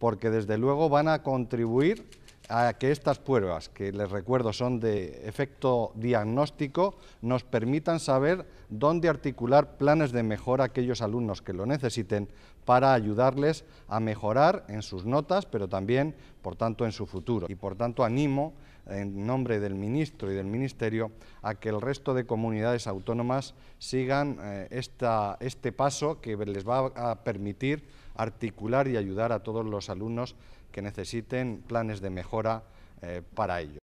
porque desde luego van a contribuir a que estas pruebas, que les recuerdo son de efecto diagnóstico, nos permitan saber dónde articular planes de mejora a aquellos alumnos que lo necesiten para ayudarles a mejorar en sus notas, pero también, por tanto, en su futuro. Y por tanto, animo en nombre del ministro y del ministerio, a que el resto de comunidades autónomas sigan eh, esta, este paso que les va a permitir articular y ayudar a todos los alumnos que necesiten planes de mejora eh, para ello.